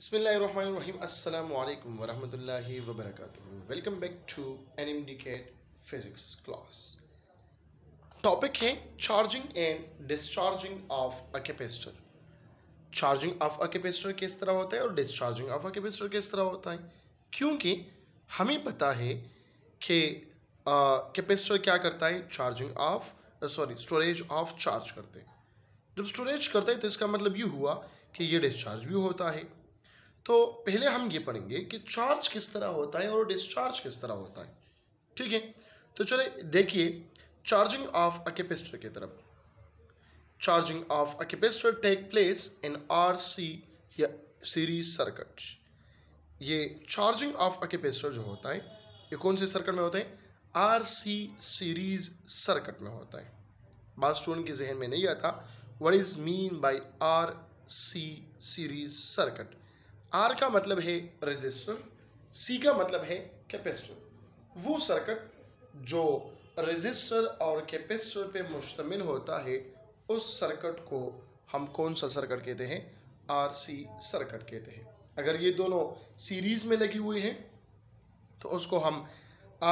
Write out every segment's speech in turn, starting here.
अस्सलाम वालेकुम वरहमतुल्लाहि वबरकातुहू welcome back to NMDCAT physics class topic है charging and discharging of a capacitor charging of a capacitor किस तरह होता है और डिस्चार्जिंग ऑफ अ कैपेसिटर किस तरह होता है क्योंकि हमें पता है कि कैपेसिटर क्या करता है charging of sorry storage of charge करते हैं जब स्टोरेज करता है तो इसका मतलब ये हुआ कि ये डिस्चार्ज भी होता है तो पहले हम ये पढ़ेंगे कि चार्ज किस तरह होता है और डिस्चार्ज किस तरह होता है ठीक है तो चले देखिए चार्जिंग ऑफ अ कैपेसिटर की तरफ charging of a capacitor take place in R C या सीरीज सर्किट ये चार्जिंग ऑफ अ कैपेसिटर जो होता है ये कौन से सर्किट में होता है आर सी सीरीज सर्किट में होता है बात स्टूडेंट के जहन में नहीं आता what is mean by R C series circuit R का मतलब है रेजिस्टर सी का मतलब है कैपेसिटर वो सर्किट जो रेजिस्टर और कैपेसिटर पे मुश्तमिल होता है उस सर्किट को हम कौन सा सर्किट कहते हैं आर सी सर्किट कहते हैं अगर ये दोनों सीरीज में लगी हुई हैं तो उसको हम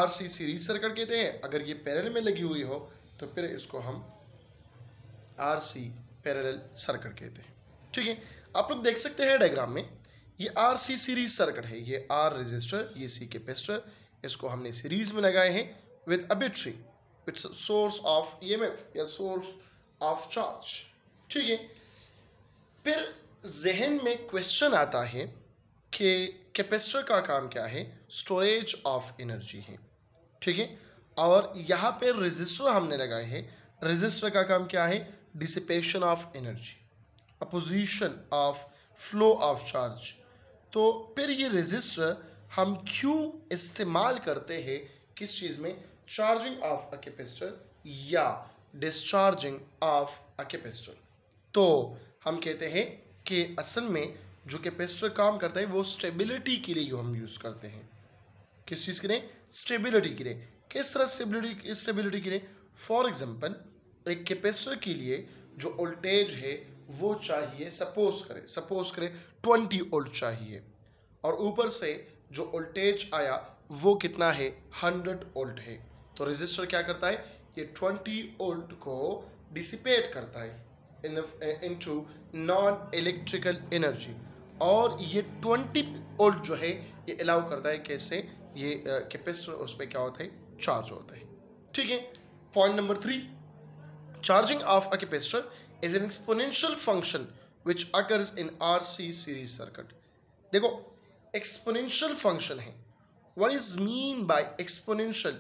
आर सी सीरीज सर्किट कहते हैं अगर ये पैरेलल में लगी हुई हो तो फिर इसको हम आर सी पैरेलल सर्किट कहते हैं ठीक है आप लोग देख सकते हैं डायग्राम में ये आर सी सीरीज सर्किट है ये आर रजिस्टर ये सी कैपेसिटर इसको हमने सीरीज में लगाए हैं with arbitrary its source of E या सोर्स ऑफ चार्ज ठीक है फिर जहन में क्वेश्चन आता है कि कैपेसिटर का काम क्या है स्टोरेज ऑफ एनर्जी है ठीक है और यहाँ पे रजिस्टर हमने लगाए हैं रजिस्टर का काम क्या है dissipation of energy opposition of flow of charge तो फिर ये रजिस्टर हम क्यों इस्तेमाल करते हैं किस चीज़ में चार्जिंग ऑफ अ कैपेसिटर या डिस्चार्जिंग ऑफ अ कैपेसिटर तो हम कहते हैं कि असल में जो कैपेसिटर काम करता है वो स्टेबिलिटी के लिए हम यूज़ करते हैं किस चीज़ के लिए स्टेबिलिटी के लिए किस तरह स्टेबिलिटी स्टेबिलिटी के लिए फॉर एग्जाम्पल एक कैपेसिटर के लिए जो वोल्टेज है वो चाहिए सपोज करे सपोज करे ट्वेंटी ओल्ट चाहिए और ऊपर से जो वोल्टेज आया वो कितना है हंड्रेड ओल्ट है तो रजिस्टर क्या करता है ये ट्वेंटी ओल्ट को डिसिपेट करता है into non electrical energy और ये ट्वेंटी ओल्ट जो है ये अलाउ करता है कैसे ये कैपेसिटर उस पर क्या होता है चार्ज होता है ठीक है point number three charging of a capacitor is an exponential function which occurs in RC series circuit. देखो exponential function है What is mean by exponential?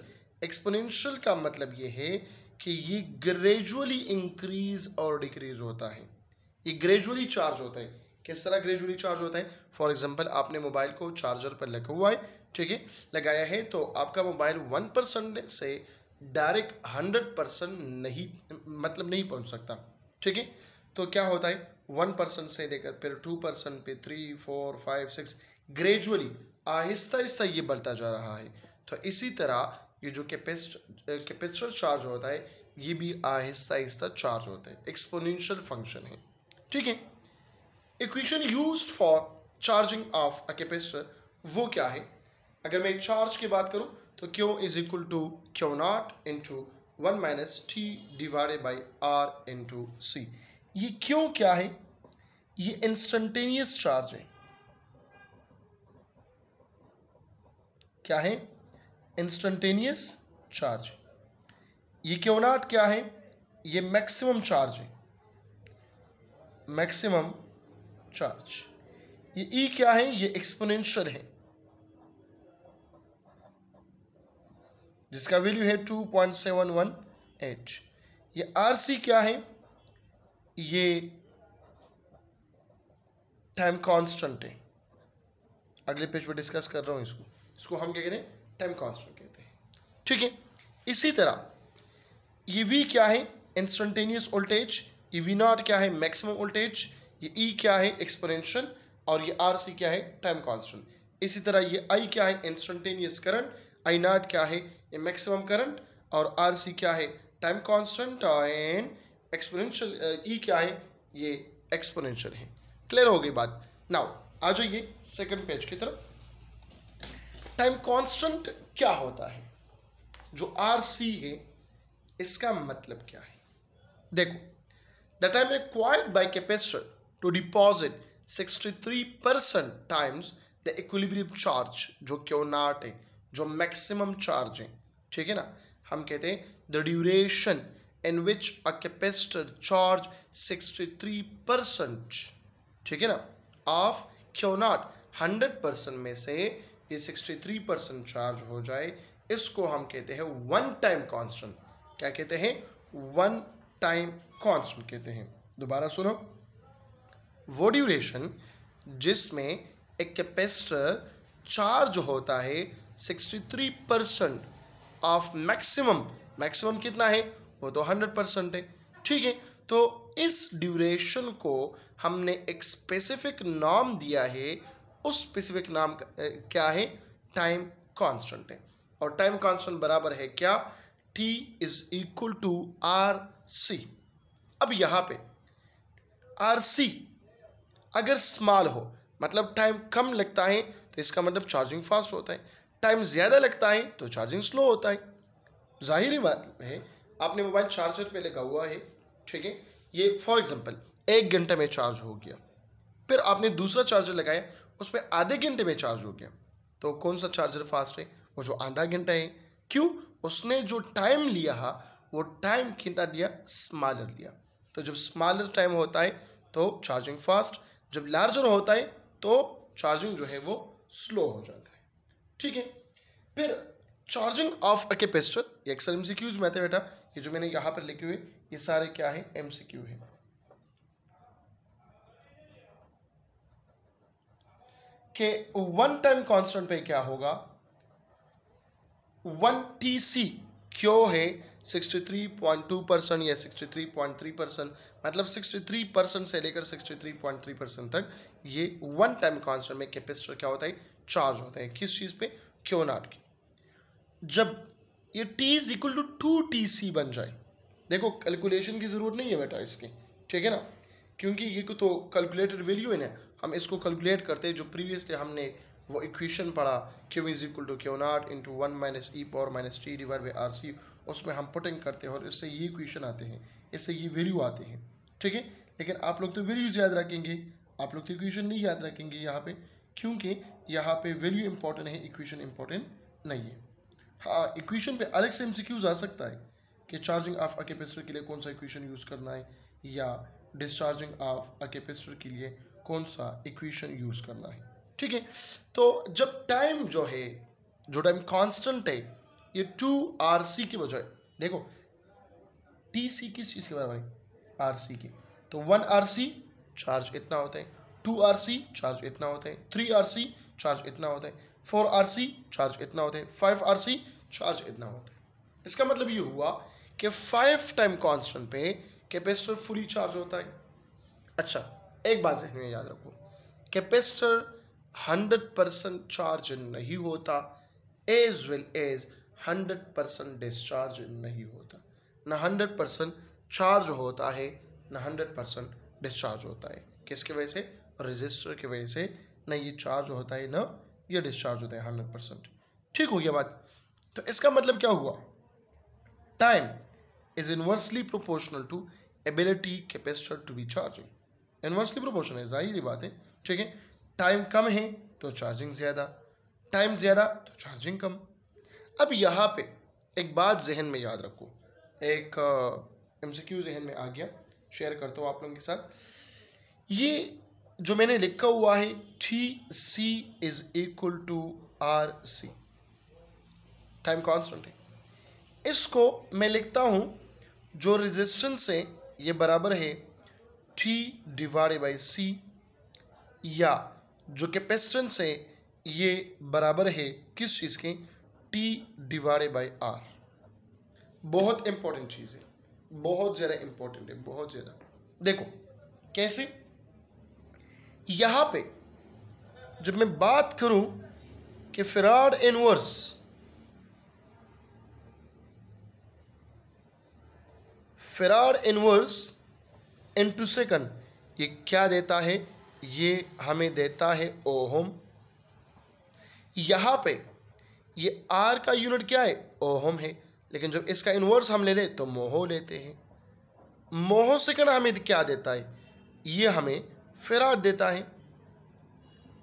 Exponential का मतलब ये है कि ये gradually increase और decrease होता है ये gradually charge होता है किस तरह ग्रेजुअली चार्ज होता है फॉर एग्जाम्पल आपने मोबाइल को चार्जर पर लगा हुआ है ठीक है लगाया है तो आपका मोबाइल वन परसेंट से डायरेक्ट हंड्रेड परसेंट नहीं मतलब नहीं पहुंच सकता ठीक है तो क्या होता है वन परसेंट से लेकर फिर टू परसेंट पे three four five six gradually आहिस्ता आहिस्ता ये बढ़ता जा रहा है तो इसी तरह ये जो कैपेस्ट कैपेसिटर चार्ज होता है ये भी आहिस्ता आहिस्ता चार्ज होता है एक्सपोनेंशियल फंक्शन है ठीक है equation use for charging of a capacitor वो क्या है अगर मैं चार्ज की बात करूं तो Q is equal to Q naught into one minus T divided by R to C ये क्यों क्या है ये इंस्टेंटेनियस चार्ज है क्या है इंस्टेंटेनियस चार्ज ये क्यों नॉट क्या है ये मैक्सिमम चार्ज है मैक्सिमम चार्ज ये ई e क्या है ये एक्सपोनेंशियल है जिसका वैल्यू है two point seven one eight ये आर सी क्या है ये टाइम कांस्टेंट है अगले पेज पर डिस्कस कर रहा हूं इसको इसको हम क्या कहते हैं टाइम कांस्टेंट कहते हैं ठीक है इसी तरह ये वी क्या है इंस्टेंटेनियस वोल्टेज ये वी नॉट क्या है मैक्सिमम वोल्टेज ये ई e क्या है एक्सपोनेंशियल और ये आर सी क्या है टाइम कांस्टेंट इसी तरह ये आई क्या है instantaneous current I naught uh, e क्या है ये मैक्सिमम करंट और आर सी क्या है time constant and exponential E क्या है ये एक्सपोनेंशियल है क्लियर हो गई बात नाउ आ जाइए सेकंड पेज की तरफ टाइम कांस्टेंट क्या होता है जो आर सी है इसका मतलब क्या है देखो the time required by capacitor to deposit 63 percent times the equilibrium charge जो क्यों नाट है जो मैक्सिमम चार्ज है ठीक है ना हम कहते हैं the duration in which a capacitor charge 63 percent ठीक है ना ऑफ क्यों नॉट 100 परसेंट में से ये 63 परसेंट चार्ज हो जाए इसको हम कहते हैं वन टाइम कांस्टेंट क्या कहते हैं वन टाइम कांस्टेंट कहते हैं दोबारा सुनो वो ड्यूरेशन जिसमें एक कैपेसिटर चार्ज होता है 63 परसेंट ऑफ मैक्सिमम मैक्सिमम कितना है वो तो 100 परसेंट है ठीक है तो इस ड्यूरेशन को हमने एक स्पेसिफिक नाम दिया है उस स्पेसिफिक नाम क्या है टाइम कांस्टेंट है और टाइम कांस्टेंट बराबर है क्या T is equal to R C अब यहां पे आर सी अगर स्मॉल हो मतलब टाइम कम लगता है तो इसका मतलब चार्जिंग फास्ट होता है टाइम ज़्यादा लगता है तो चार्जिंग स्लो होता है जाहिर बात है आपने मोबाइल चार्जर पे लगा हुआ है ठीक है ये फॉर एग्जांपल एक घंटे में चार्ज हो गया फिर आपने दूसरा चार्जर लगाया उसमें आधे घंटे में चार्ज हो गया तो कौन सा चार्जर फास्ट है वो जो आधा घंटा है क्यों उसने जो टाइम लिया वो टाइम कितना लिया स्मालर लिया तो जब स्मालर टाइम होता है तो चार्जिंग फास्ट जब लार्जर होता है तो चार्जिंग जो है वो स्लो हो जाता है ठीक है फिर चार्जिंग ऑफ अ कैपेसिटर ये अक्सर एमसीक्यूज में आते बेटा ये जो मैंने यहां पर लिखे हुए ये सारे क्या है एमसीक्यू है के वन टाइम कांस्टेंट पे क्या होगा वन टी सी क्यो है 63.2 परसेंट या 63.3 परसेंट मतलब 63 परसेंट से लेकर 63.3 परसेंट तक ये वन टाइम कांस्टेंट में कैपेसिटर क्या होता है चार्ज होते हैं किस चीज़ पे क्यों नॉट की जब ये T is equal to two T C बन जाए देखो कैलकुलेशन की ज़रूरत नहीं है बेटा इसकी ठीक है ना क्योंकि ये तो कैलकुलेटेड वैल्यू है ना हम इसको कैलकुलेट करते हैं जो प्रीवियसली हमने वो इक्वेशन पढ़ा Q is equal to Q naught to one minus E power minus T divide by R C उसमें हम पुटिंग करते हैं और इससे ये इक्वेशन आते हैं इससे ये वैल्यू आते हैं ठीक है लेकिन आप लोग तो वैल्यूज याद रखेंगे आप लोग तो इक्वेशन नहीं याद रखेंगे यहाँ पे क्योंकि यहाँ पे वैल्यू इंपॉर्टेंट है इक्वेशन इंपॉर्टेंट नहीं है हाँ इक्वेशन पे अलग से एमसीक्यूज आ सकता है कि चार्जिंग ऑफ अ कैपेसिटर के लिए कौन सा इक्वेशन यूज़ करना है या डिस्चार्जिंग ऑफ अ कैपेसिटर के लिए कौन सा इक्वेशन यूज़ करना है ठीक है तो जब टाइम जो है जो टाइम कॉन्स्टेंट है ये टू आर सी की बजाय देखो टी सी किस चीज़ के बराबर है आर सी की तो वन आर सी चार्ज इतना होता है टू आर सी चार्ज इतना होता है थ्री आर सी चार्ज इतना होता है फोर आर सी चार्ज इतना होता है फाइव आर सी चार्ज इतना होता है इसका मतलब ये हुआ कि फाइव टाइम कॉन्स्टेंट पे कैपेसिटर फुली चार्ज होता है अच्छा एक बात जहन में याद रखो कैपेसिटर हंड्रेड परसेंट चार्ज नहीं होता as well as hundred percent discharge नहीं होता ना हंड्रेड परसेंट चार्ज होता है ना हंड्रेड परसेंट डिस्चार्ज होता है किसके वजह से रजिस्टर की वजह से ना ये चार्ज होता है ना ये डिस्चार्ज होता है हंड्रेड परसेंट ठीक हो गया बात तो इसका मतलब क्या हुआ time is inversely proportional to ability capacitor to be charging inversely proportional है जाहिर बात है ठीक है टाइम कम है तो चार्जिंग ज़्यादा टाइम ज़्यादा तो चार्जिंग कम अब यहाँ पे एक बात जहन में याद रखो एक एम सी क्यू जहन में आ गया शेयर करता हूँ आप लोगों के साथ ये जो मैंने लिखा हुआ है T C is equal to R C time constant है इसको मैं लिखता हूं जो रेजिस्टेंस है ये बराबर है टी डिवाइड बाई सी या जो कैपेसिटेंस है ये बराबर है किस चीज़ के टी डिवाइड बाई आर बहुत इंपॉर्टेंट चीज़ है बहुत ज़्यादा इंपॉर्टेंट है बहुत ज़्यादा देखो कैसे यहां पे जब मैं बात करूं कि farad inverse farad inverse second ये क्या देता है ये हमें देता है ओहम यहां पे ये आर का यूनिट क्या है ओहम है लेकिन जब इसका इनवर्स हम ले ले तो मोहो लेते हैं मोहो सेकंड हमें क्या देता है ये हमें फिरार देता है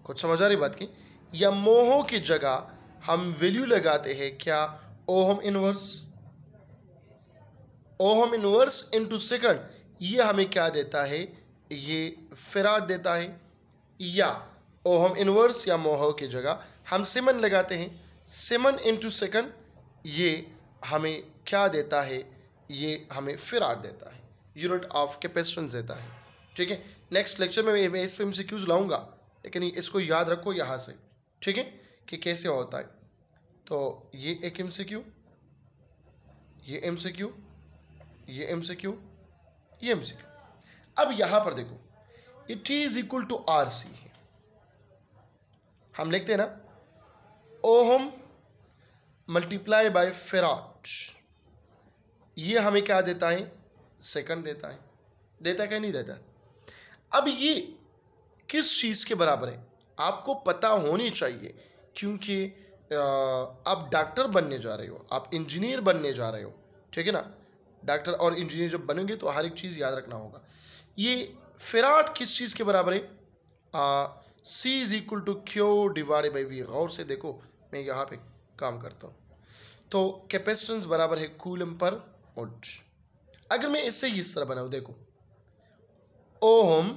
कुछ समझ आ रही बात की या मोहो की जगह हम वैल्यू लगाते हैं क्या ohm inverse ohm inverse into second ये हमें क्या देता है ये फिराट देता है या ओहम इनवर्स या मोहो की जगह हम सिमन लगाते हैं सिमन इनटू सेकंड ये हमें क्या देता है ये हमें फिरार देता है यूनिट ऑफ कैपेसिटेंस देता है ठीक है नेक्स्ट लेक्चर में मैं इस फिल्म से क्यूज लाऊंगा लेकिन इसको याद रखो यहाँ से ठीक है कि कैसे होता है तो ये एक एम सी क्यू ये एम सी क्यू ये एम सी क्यू ये एम सी क्यू अब यहाँ पर देखो ये T is equal to R C है हम लिखते हैं ना ओहम मल्टीप्लाई बाय फेराट ये हमें क्या देता है सेकंड देता है देता है क्या नहीं देता है अब ये किस चीज़ के बराबर है आपको पता होनी चाहिए क्योंकि आप डॉक्टर बनने जा रहे हो आप इंजीनियर बनने जा रहे हो ठीक है ना डॉक्टर और इंजीनियर जब बनेंगे तो हर एक चीज़ याद रखना होगा ये फिराट किस चीज़ के बराबर है C is equal to Q divide by V गौर से देखो मैं यहाँ पे काम करता हूँ तो कैपेसिटेंस बराबर है कूलम पर वोल्ट अगर मैं इससे इस तरह बनाऊँ देखो ohm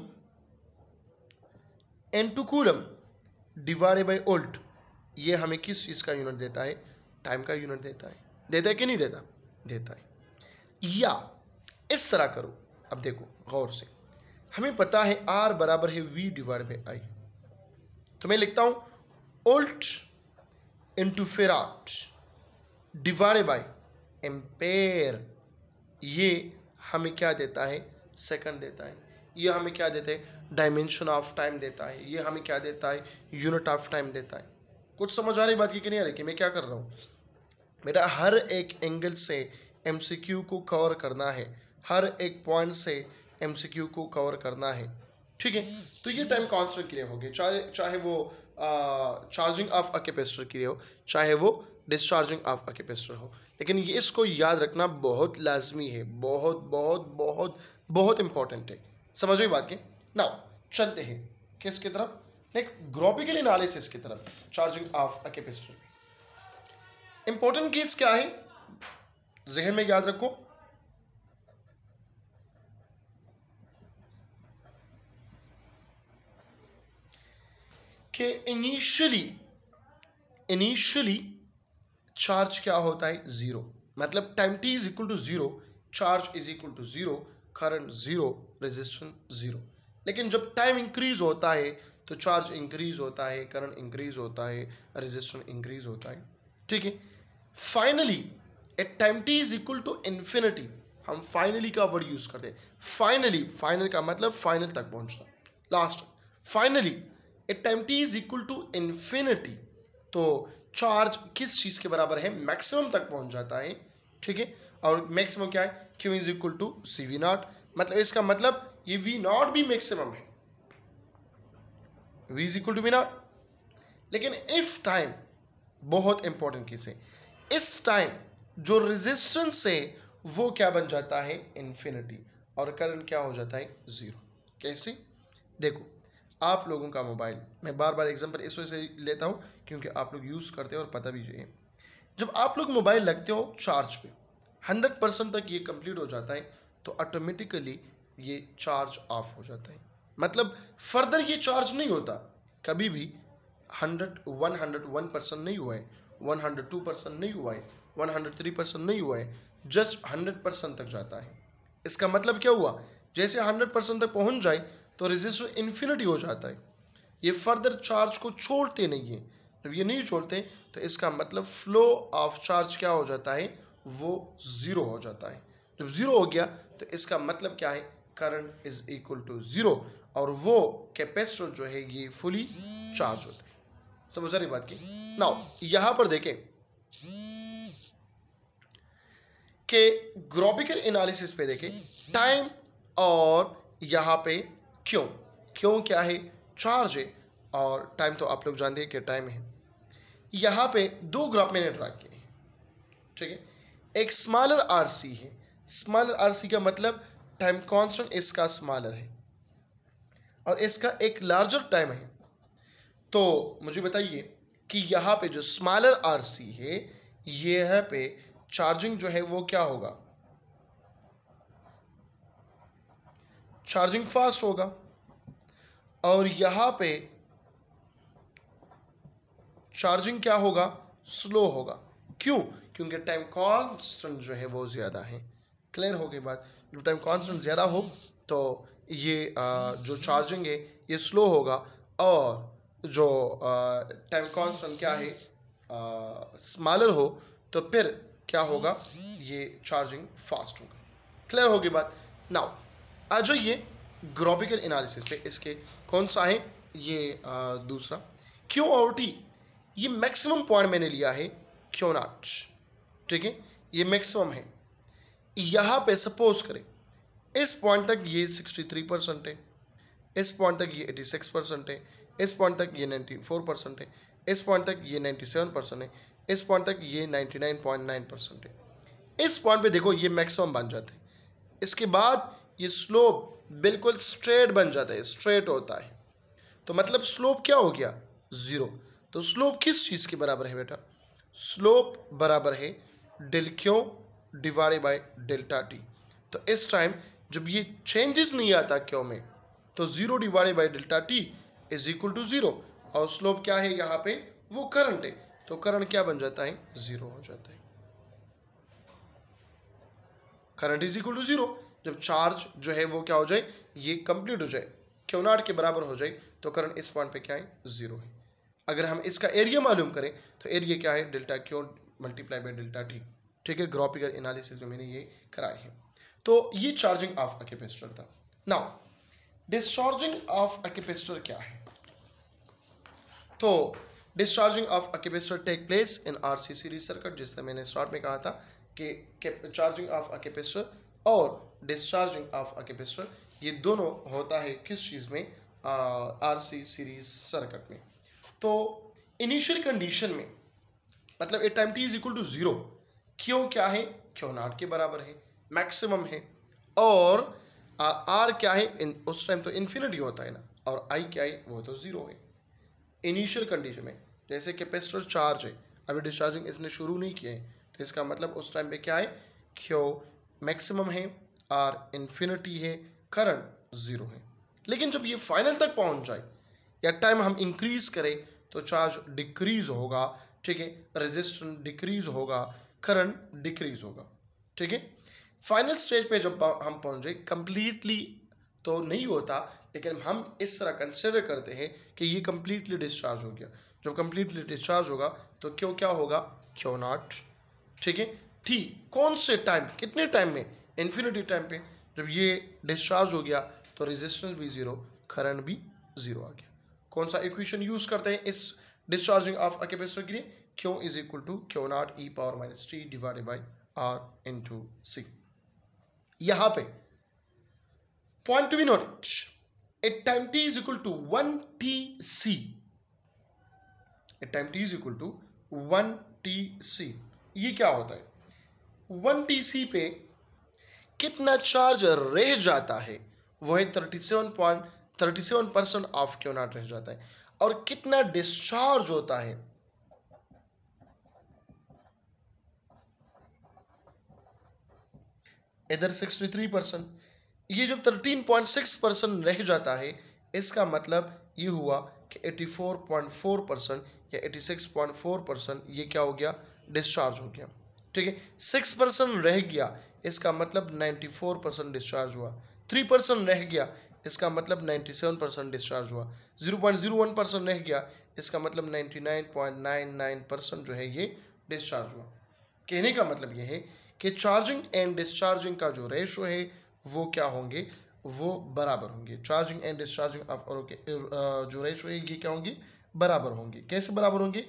into coulomb divided by volt ये हमें किस चीज़ का यूनिट देता है टाइम का यूनिट देता है देता है कि नहीं देता देता है या इस तरह करो अब देखो गौर से हमें पता है आर बराबर है वी डिवाइड बाई आई तो मैं लिखता हूं volt into farad divide by ampere ये हमें क्या देता है सेकंड देता है ये हमें क्या देते हैं डायमेंशन ऑफ टाइम देता है ये हमें क्या देता है यूनिट ऑफ टाइम देता है कुछ समझ आ रही बात की कि नहीं आ रही कि मैं क्या कर रहा हूँ मेरा हर एक एंगल से एम को कवर करना है हर एक पॉइंट से एम को कवर करना है ठीक है तो ये टाइम कांस्टेंट के लिए गए चाहे चाहे वो चार्जिंग ऑफ अ कैपेसिटर के लिए हो चाहे वो डिस्चार्जिंग ऑफ अ कैपेसिटर हो लेकिन ये इसको याद रखना बहुत लाजमी है बहुत बहुत बहुत बहुत इंपॉर्टेंट है समझ हुई बात की ना चलते हैं किसकी तरफ एक ग्रोपिकल एनालिसिस की तरफ charging of a capacitor important case क्या है जहन में याद रखो कि इनिशियली इनिशियली चार्ज क्या होता है जीरो मतलब time T is equal to zero charge is equal to zero current zero resistance zero लेकिन जब टाइम इंक्रीज होता है तो चार्ज इंक्रीज होता है करंट इंक्रीज होता है रेजिस्टेंस इंक्रीज होता है ठीक है finally at time T is equal to infinity हम फाइनली का वर्ड यूज करते हैं फाइनली फाइनल का मतलब फाइनल तक पहुंचना last finally at time T is equal to infinity तो चार्ज किस चीज के बराबर है मैक्सिमम तक पहुंच जाता है ठीक है और मैक्सिमम क्या है Q is equal to C V naught मतलब इसका मतलब ये वी नॉट भी मैक्सिमम है V is equal to V naught लेकिन इस टाइम बहुत इंपॉर्टेंट चीज है इस टाइम जो रेजिस्टेंस है वो क्या बन जाता है इंफिनिटी और करंट क्या हो जाता है ज़ीरो कैसे देखो आप लोगों का मोबाइल मैं बार बार एग्जांपल इस वजह से लेता हूं क्योंकि आप लोग यूज़ करते हो और पता भी चाहिए जब आप लोग मोबाइल लगते हो चार्ज पे हंड्रेड परसेंट तक ये कंप्लीट हो जाता है तो ऑटोमेटिकली ये चार्ज ऑफ हो जाता है मतलब फर्दर ये चार्ज नहीं होता कभी भी hundred one hundred one percent नहीं हुआ है वन हंड्रेड टू परसेंट नहीं हुआ है वन हंड्रेड थ्री परसेंट नहीं हुआ है जस्ट हंड्रेड परसेंट तक जाता है इसका मतलब क्या हुआ जैसे हंड्रेड परसेंट तक पहुंच जाए तो रेजिस्टर इन्फिनिटी हो जाता है ये फर्दर चार्ज को छोड़ते नहीं है जब ये नहीं छोड़ते तो इसका मतलब फ्लो ऑफ चार्ज क्या हो जाता है वो ज़ीरो हो जाता है जब ज़ीरो हो गया तो इसका मतलब क्या है current is equal to zero और वो कैपेसिटर जो है ये फुली चार्ज होता है समझ रही बात की नाउ यहां पर देखें के ग्राफिकल एनालिसिस पे देखें टाइम और यहाँ पे क्यों क्यों क्या है चार्ज है और टाइम तो आप लोग जानते हैं कि टाइम है यहाँ पे दो ग्राफ मैंने ड्रा किए ठीक है एक स्मॉलर आर सी है स्मॉलर आर सी का मतलब टाइम कांस्टेंट इसका स्मॉलर है और इसका एक लार्जर टाइम है तो मुझे बताइए कि यहाँ पे जो स्मॉलर आर सी है यह पे चार्जिंग जो है वो क्या होगा चार्जिंग फास्ट होगा और यहाँ पे चार्जिंग क्या होगा स्लो होगा क्यों क्योंकि टाइम कॉन्स्टेंट जो है वो ज़्यादा है क्लियर हो गई बात जब टाइम कॉन्सटेंट ज़्यादा हो तो ये जो चार्जिंग है ये स्लो होगा और जो टाइम कॉन्स्टेंट क्या है स्मॉलर हो तो फिर क्या होगा ये चार्जिंग फास्ट होगा क्लियर होगी बात नाउ आ जाइए ग्रोबिकल एनालिसिस पे इसके कौन सा है ये आ, दूसरा क्यू और टी ये मैक्सिमम पॉइंट मैंने लिया है क्यों नाट ठीक है ये मैक्सिमम है यहाँ पे सपोज करें इस पॉइंट तक ये 63 परसेंट है इस पॉइंट तक ये 86 परसेंट है इस पॉइंट तक ये 94 परसेंट है इस पॉइंट तक ये 97 परसेंट है इस पॉइंट तक ये 99.9 परसेंट है इस पॉइंट पे देखो ये मैक्सिमम बन जाते हैं इसके बाद ये स्लोप बिल्कुल स्ट्रेट बन जाता है स्ट्रेट होता है तो मतलब स्लोप क्या हो गया ज़ीरो तो स्लोप किस चीज़ के बराबर है बेटा स्लोप बराबर है del Q divide by delta T तो इस टाइम जब ये चेंजेस नहीं आता क्यों में तो zero divide by delta T is equal to zero और स्लोप क्या है यहाँ पे वो करंट है तो करंट क्या बन जाता है जीरो हो जाता है current is equal to zero जब चार्ज जो है वो क्या हो जाए ये कंप्लीट हो जाए क्यों नॉट के बराबर हो जाए तो करंट इस पॉइंट पे क्या है जीरो है अगर हम इसका एरिया मालूम करें तो एरिया क्या है delta Q multiply by delta T ठीक है ग्रॉपिकल एनालिसिस में मैंने ये कराई है तो ये चार्जिंग ऑफ अकेपेस्टर था नाउ डिस्चार्जिंग ऑफ अकेपेस्टर क्या है तो discharging of a capacitor take place in R C C circuit जिससे मैंने स्टार्ट में कहा था कि चार्जिंग ऑफ अकेपेस्टर और डिस्चार्जिंग ऑफ अकेपेस्टर ये दोनों होता है किस चीज़ में आर सी सीरीज सर्कट में तो इनिशियल कंडीशन में मतलब at time T is equal to zero Q क्या है क्यों नॉट के बराबर है मैक्सिमम है और आर क्या है इन उस टाइम तो इन्फिनिटी होता है ना और आई क्या है वो तो ज़ीरो है इनिशियल कंडीशन में जैसे कैपेसिटर चार्ज है अभी डिस्चार्जिंग इसने शुरू नहीं किया है तो इसका मतलब उस टाइम पे क्या है क्यो मैक्सिमम है आर इन्फिनिटी है करंट ज़ीरो है लेकिन जब ये फाइनल तक पहुंच जाए या टाइम हम इंक्रीज करें तो चार्ज डिक्रीज होगा ठीक है रेजिस्टेंस डिक्रीज होगा करंट डिक्रीज होगा ठीक है फाइनल स्टेज पे जब हम पहुंचे कंप्लीटली तो नहीं होता लेकिन हम इस तरह कंसिडर करते हैं कि ये कंप्लीटली डिस्चार्ज हो गया जब कंप्लीटली डिस्चार्ज होगा तो क्यों क्या होगा क्यों नॉट ठीक है थी कौन से टाइम कितने टाइम में इन्फिनिटी टाइम पे जब ये डिस्चार्ज हो गया तो रेजिस्टेंस भी ज़ीरो करंट भी ज़ीरो आ गया कौन सा इक्वेशन यूज़ करते हैं इस डिस्चार्जिंग ऑफ अ के लिए Q is equal to Q naught e power minus T divided by r into c यहां पे point to be noted at time T is equal to one T C at time T is equal to one T C ये क्या होता है one T सी पे कितना charge रह जाता है वह है thirty seven point thirty seven percent of Q naught रह जाता है और कितना डिस्चार्ज होता है इधर 63 परसेंट ये जब 13.6 परसेंट रह जाता है इसका मतलब ये हुआ कि 84.4 परसेंट या 86.4 परसेंट ये क्या हो गया डिस्चार्ज हो गया ठीक है सिक्स परसेंट रह गया इसका मतलब 94 परसेंट डिस्चार्ज हुआ थ्री परसेंट रह गया इसका मतलब 97 परसेंट डिस्चार्ज हुआ 0.01 परसेंट रह गया इसका मतलब 99.99 परसेंट जो है ये डिस्चार्ज हुआ कहने का मतलब ये है कि चार्जिंग एंड डिस्चार्जिंग का जो रेशो है वो क्या होंगे वो बराबर होंगे चार्जिंग एंड डिस्चार्जिंग ऑफ जो रेशो है ये क्या होंगे बराबर होंगे कैसे बराबर होंगे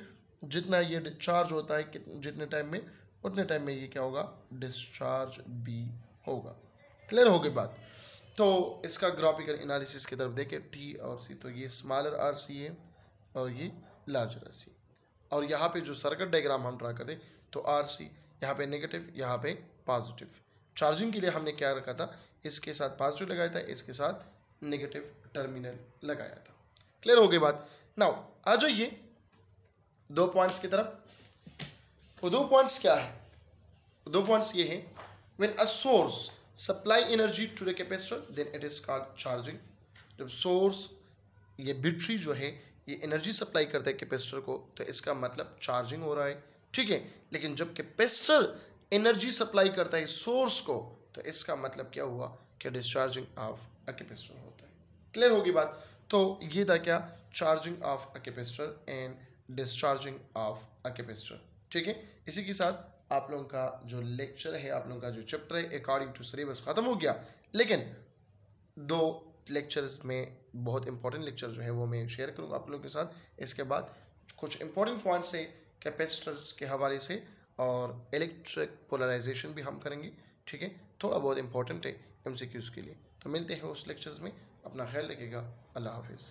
जितना ये चार्ज होता है जितने टाइम में उतने टाइम में ये क्या होगा डिस्चार्ज भी होगा क्लियर होगी बात तो इसका ग्राफिकल एनालिसिस की तरफ देखें टी और सी तो ये स्मॉलर आर सी है और ये लार्जर आर सी और यहाँ पे जो सर्कट डायग्राम हम ड्रा करें तो आर सी यहाँ पे नेगेटिव यहाँ पे पॉजिटिव चार्जिंग के लिए हमने क्या रखा था इसके साथ पॉजिटिव लगाया था इसके साथ नेगेटिव टर्मिनल लगाया था क्लियर हो गई बात नाउ आ जाइए दो पॉइंट्स की तरफ वो दो पॉइंट्स क्या है दो पॉइंट्स ये हैं when a source supply energy to the capacitor then it is called charging जब सोर्स ये बैटरी जो है ये एनर्जी सप्लाई करता है कैपेसिटर को तो इसका मतलब चार्जिंग हो रहा है ठीक है लेकिन जबकि पिस्टल एनर्जी सप्लाई करता है सोर्स को तो इसका मतलब क्या हुआ कि डिस्चार्जिंग ऑफ अ कैपेसिटर होता है क्लियर होगी बात तो ये था क्या charging of a capacitor and discharging of a capacitor ठीक है इसी के साथ आप लोगों का जो लेक्चर है आप लोगों का जो चैप्टर है अकॉर्डिंग टू सिलेबस खत्म हो गया लेकिन दो लेक्चर्स में बहुत इंपॉर्टेंट लेक्चर जो है वो मैं शेयर करूंगा आप लोगों के साथ इसके बाद कुछ इंपॉर्टेंट पॉइंट्स है कैपेसिटर्स के हवाले से और इलेक्ट्रिक पोलराइजेशन भी हम करेंगे ठीक है थोड़ा बहुत इंपॉर्टेंट है एम के लिए तो मिलते हैं उस लेक्चर्स में अपना ख्याल रखिएगा अल्लाह हाफिज़